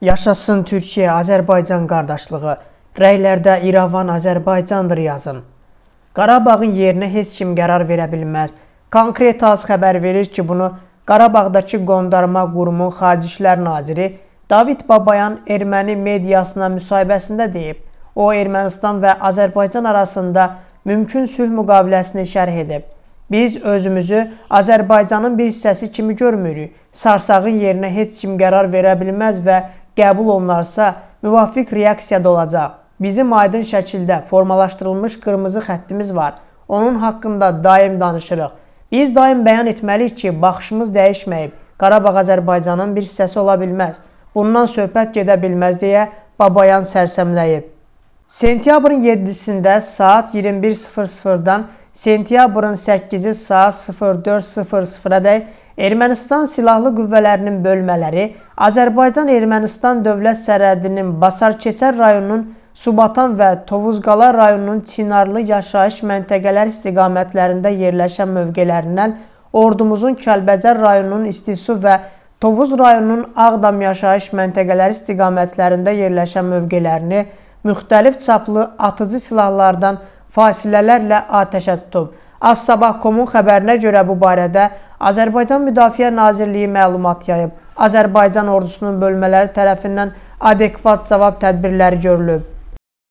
Yaşasın Türkiyə-Azərbaycan qardaşlığı. Rəylərdə İrəvan-Azərbaycandır yazın. Qarabağın yerinə heç kim qərar verə bilməz. Konkret az xəbər verir ki, bunu Qarabağdakı Qondarma Qurumun Xarici İşlər Naziri David Babayan erməni mediasına müsahibəsində deyib. O, Ermənistan və Azərbaycan arasında mümkün sülh müqaviləsini şərh edib. Biz özümüzü Azərbaycanın bir hissəsi kimi görmürük. Sarsağın yerinə heç kim qərar verə bilməz və qəbul olunarsa, müvafiq reaksiyada olacaq. Bizim aydın şəkildə formalaşdırılmış qırmızı xəttimiz var. Onun haqqında daim danışırıq. Biz daim bəyan etməliyik ki, baxışımız dəyişməyib. Qarabağ Azərbaycanın bir hissəsi ola bilməz. Bundan söhbət gedə bilməz deyə Babayan sərsəmləyib. Sentyabrın 7-sində saat 21:00-dan sentyabrın 8-i saat 04:00-a dək Ermənistan silahlı qüvvələrinin bölmələri Azərbaycan-Ermənistan dövlət sərhədinin Basar-Keçər rayonunun Subatan və Tovuzqala rayonunun Çinarlı yaşayış məntəqələr istiqamətlərində yerləşən mövqelərindən ordumuzun Kəlbəcər rayonunun İstisu və Tovuz rayonunun Ağdam yaşayış məntəqələri istiqamətlərində yerləşən mövqelərini müxtəlif çaplı atıcı silahlardan fasilələrlə atəşə tutub. Az sabah komun xəbərinə görə bu barədə Azərbaycan Müdafiə Nazirliyi məlumat yayıb. Azərbaycan ordusunun bölmələri tərəfindən adekvat cavab tədbirləri görülüb.